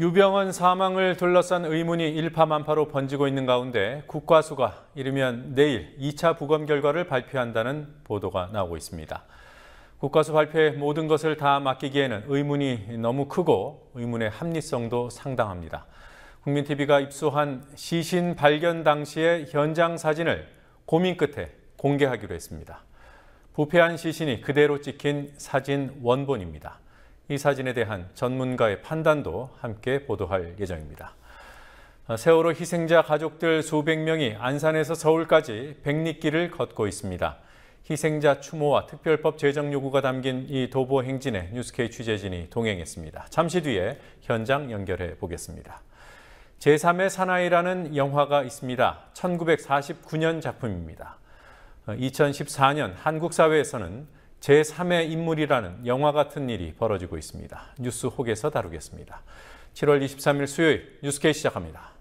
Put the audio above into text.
유병헌 사망을 둘러싼 의문이 일파만파로 번지고 있는 가운데 국과수가 이르면 내일 2차 부검 결과를 발표한다는 보도가 나오고 있습니다. 국과수 발표에 모든 것을 다 맡기기에는 의문이 너무 크고 의문의 합리성도 상당합니다. 국민TV가 입수한 시신 발견 당시의 현장 사진을 고민 끝에 공개하기로 했습니다. 부패한 시신이 그대로 찍힌 사진 원본입니다. 이 사진에 대한 전문가의 판단도 함께 보도할 예정입니다. 어, 세월호 희생자 가족들 수백 명이 안산에서 서울까지 백리길을 걷고 있습니다. 희생자 추모와 특별법 제정 요구가 담긴 이 도보 행진에 뉴스케이 취재진이 동행했습니다. 잠시 뒤에 현장 연결해 보겠습니다. 제3의 사나이라는 영화가 있습니다. 1949년 작품입니다. 2014년 어, 한국 사회에서는 제3의 인물이라는 영화 같은 일이 벌어지고 있습니다. 뉴스 혹에서 다루겠습니다. 7월 23일 수요일 뉴스케이 시작합니다.